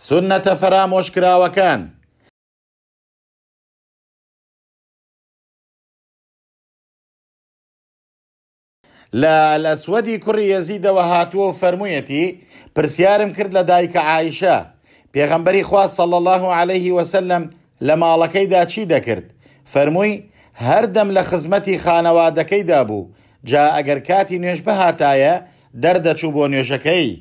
سنەتە فەرامۆشکراوەکان لە لە سوەدی کوڕی یەزیدەوە هاتووە و فەرموویەتی پرسیارم کرد لە دایکە عیشە پێغەمبەری خواست سەڵ الله عليه وسلم لە ماڵەکەیدا چی دەکرد فەرمووی هەردەم لە خزمەتی خانەوادەکەیدا بوو جا ئەگەر کاتی نوێژ بەهاتایە دەردەچوو بۆ نوێژەکەی